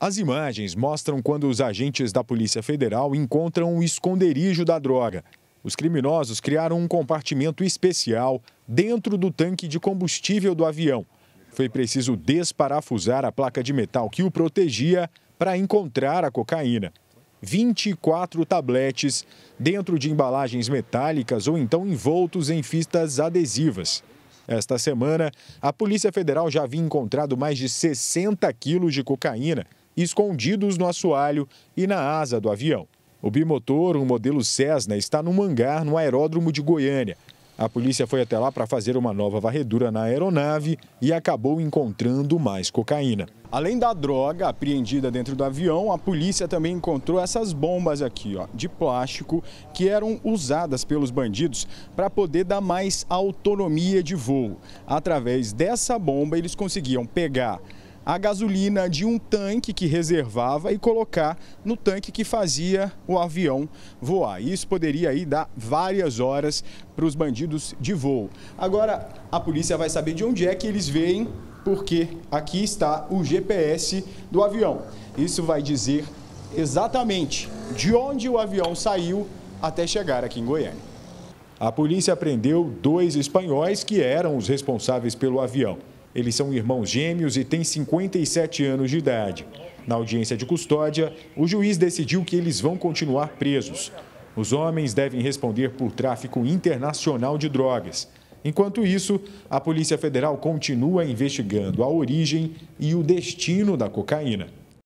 As imagens mostram quando os agentes da Polícia Federal encontram o esconderijo da droga. Os criminosos criaram um compartimento especial dentro do tanque de combustível do avião. Foi preciso desparafusar a placa de metal que o protegia para encontrar a cocaína. 24 tabletes dentro de embalagens metálicas ou então envoltos em fitas adesivas. Esta semana, a Polícia Federal já havia encontrado mais de 60 quilos de cocaína escondidos no assoalho e na asa do avião. O bimotor, um modelo Cessna, está num hangar no aeródromo de Goiânia. A polícia foi até lá para fazer uma nova varredura na aeronave e acabou encontrando mais cocaína. Além da droga apreendida dentro do avião, a polícia também encontrou essas bombas aqui, ó, de plástico, que eram usadas pelos bandidos para poder dar mais autonomia de voo. Através dessa bomba, eles conseguiam pegar a gasolina de um tanque que reservava e colocar no tanque que fazia o avião voar. Isso poderia aí dar várias horas para os bandidos de voo. Agora, a polícia vai saber de onde é que eles veem, porque aqui está o GPS do avião. Isso vai dizer exatamente de onde o avião saiu até chegar aqui em Goiânia. A polícia prendeu dois espanhóis que eram os responsáveis pelo avião. Eles são irmãos gêmeos e têm 57 anos de idade. Na audiência de custódia, o juiz decidiu que eles vão continuar presos. Os homens devem responder por tráfico internacional de drogas. Enquanto isso, a Polícia Federal continua investigando a origem e o destino da cocaína.